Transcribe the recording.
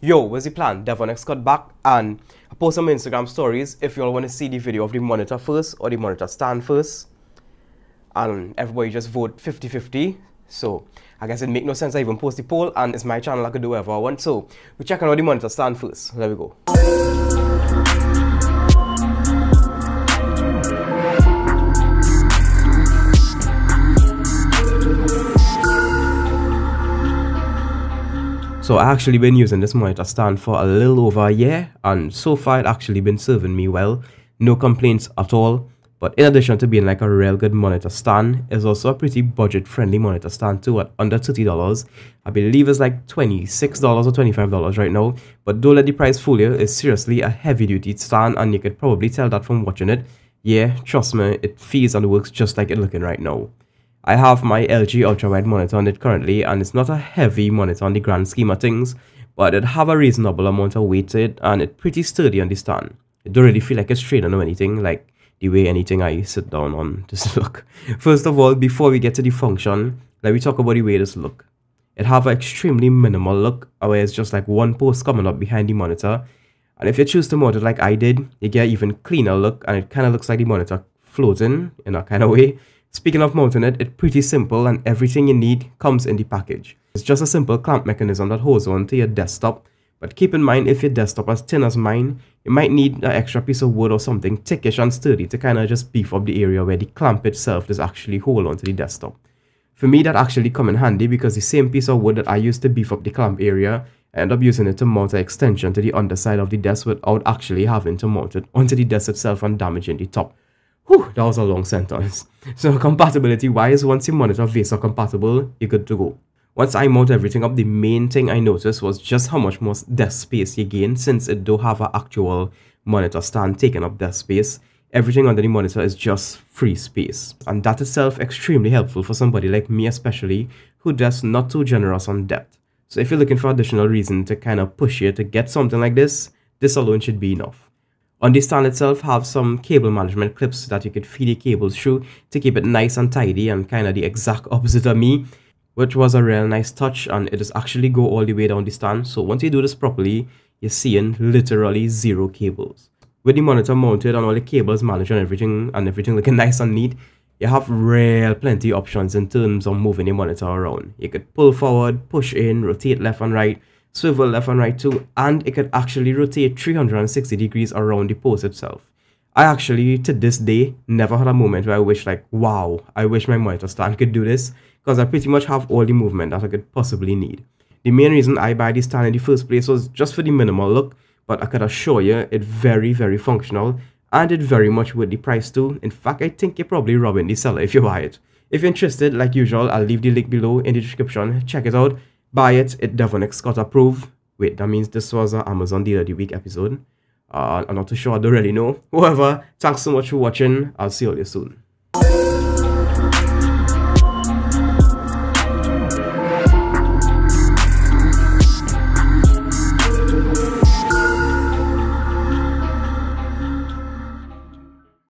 Yo, where's the plan? Devon X got back and I post some Instagram stories if you all want to see the video of the monitor first or the monitor stand first. And everybody just vote 50-50. So I guess it make no sense I even post the poll and it's my channel I could do whatever I want. So we check out the monitor stand first. There we go. So I actually been using this monitor stand for a little over a year and so far it actually been serving me well. No complaints at all. But in addition to being like a real good monitor stand, it's also a pretty budget friendly monitor stand too at under $30. I believe it's like $26 or $25 right now, but don't let the price fool you, it's seriously a heavy duty stand and you could probably tell that from watching it. Yeah, trust me, it feels and works just like it looking right now. I have my LG ultrawide monitor on it currently and it's not a heavy monitor on the grand scheme of things, but it have a reasonable amount of weight to it and it's pretty sturdy on the stand. It don't really feel like it's straight or anything, like the way anything I sit down on just look. First of all, before we get to the function, let me talk about the way this look. It have an extremely minimal look, where oh, it's just like one post coming up behind the monitor. And if you choose to mount it like I did, you get even cleaner look and it kind of looks like the monitor floating in a kind of way Speaking of mounting it, it's pretty simple and everything you need comes in the package. It's just a simple clamp mechanism that holds on to your desktop, but keep in mind if your desktop is thin as mine, you might need an extra piece of wood or something thickish and sturdy to kinda just beef up the area where the clamp itself does actually hold onto the desktop. For me that actually come in handy because the same piece of wood that I used to beef up the clamp area, I end up using it to mount an extension to the underside of the desk without actually having to mount it onto the desk itself and damaging the top. Whew, that was a long sentence. So compatibility wise, once you monitor are compatible, you're good to go. Once I mount everything up, the main thing I noticed was just how much more desk space you gain since it do have an actual monitor stand taking up desk space. Everything under the monitor is just free space. And that itself extremely helpful for somebody like me especially, who does not too generous on depth. So if you're looking for additional reason to kind of push you to get something like this, this alone should be enough. On the stand itself have some cable management clips that you could feed the cables through to keep it nice and tidy and kind of the exact opposite of me which was a real nice touch and it does actually go all the way down the stand so once you do this properly you're seeing literally zero cables. With the monitor mounted and all the cables managed and everything and everything looking nice and neat you have real plenty options in terms of moving the monitor around. You could pull forward, push in, rotate left and right swivel left and right too, and it could actually rotate 360 degrees around the post itself. I actually, to this day, never had a moment where I wish like, wow, I wish my monitor stand could do this, because I pretty much have all the movement that I could possibly need. The main reason I buy this stand in the first place was just for the minimal look, but I could assure you it's very, very functional, and it very much worth the price too. In fact, I think you're probably robbing the seller if you buy it. If you're interested, like usual, I'll leave the link below in the description. Check it out buy it. It devonix got approved. Wait, that means this was an Amazon Deal of the Week episode. Uh, I'm not too sure. I don't really know. However, thanks so much for watching. I'll see you soon.